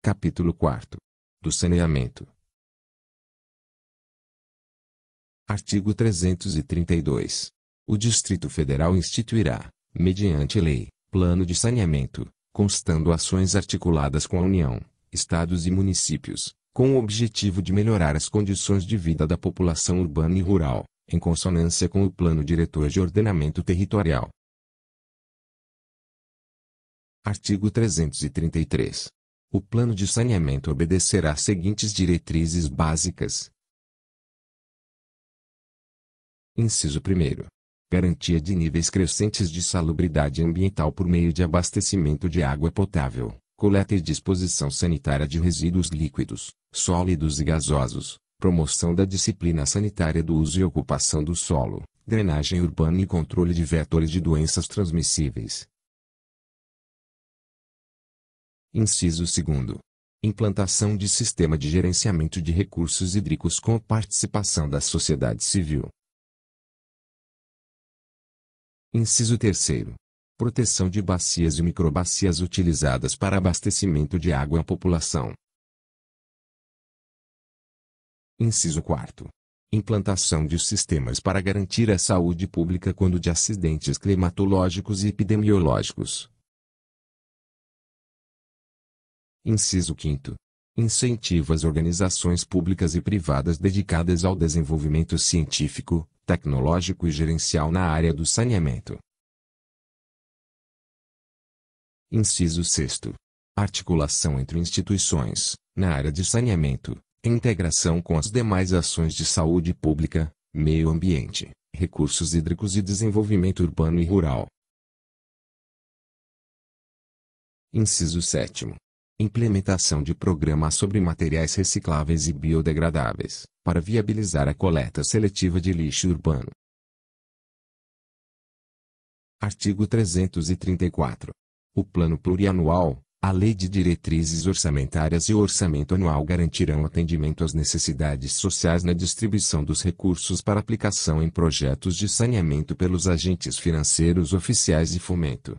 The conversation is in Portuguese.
Capítulo 4 Do Saneamento Artigo 332. O Distrito Federal instituirá, mediante lei, plano de saneamento, constando ações articuladas com a União, Estados e municípios, com o objetivo de melhorar as condições de vida da população urbana e rural, em consonância com o Plano Diretor de Ordenamento Territorial. Artigo 333. O plano de saneamento obedecerá às seguintes diretrizes básicas. Inciso 1. Garantia de níveis crescentes de salubridade ambiental por meio de abastecimento de água potável, coleta e disposição sanitária de resíduos líquidos, sólidos e gasosos, promoção da disciplina sanitária do uso e ocupação do solo, drenagem urbana e controle de vetores de doenças transmissíveis, Inciso 2. Implantação de sistema de gerenciamento de recursos hídricos com participação da sociedade civil. Inciso 3. Proteção de bacias e microbacias utilizadas para abastecimento de água à população. Inciso 4. Implantação de sistemas para garantir a saúde pública quando de acidentes climatológicos e epidemiológicos. Inciso 5 incentiva as organizações públicas e privadas dedicadas ao desenvolvimento científico, tecnológico e gerencial na área do saneamento. Inciso 6. Articulação entre instituições, na área de saneamento, integração com as demais ações de saúde pública, meio ambiente, recursos hídricos e desenvolvimento urbano e rural. Inciso 7 implementação de programas sobre materiais recicláveis e biodegradáveis, para viabilizar a coleta seletiva de lixo urbano. Artigo 334. O Plano Plurianual, a Lei de Diretrizes Orçamentárias e o Orçamento Anual garantirão atendimento às necessidades sociais na distribuição dos recursos para aplicação em projetos de saneamento pelos agentes financeiros oficiais e fomento,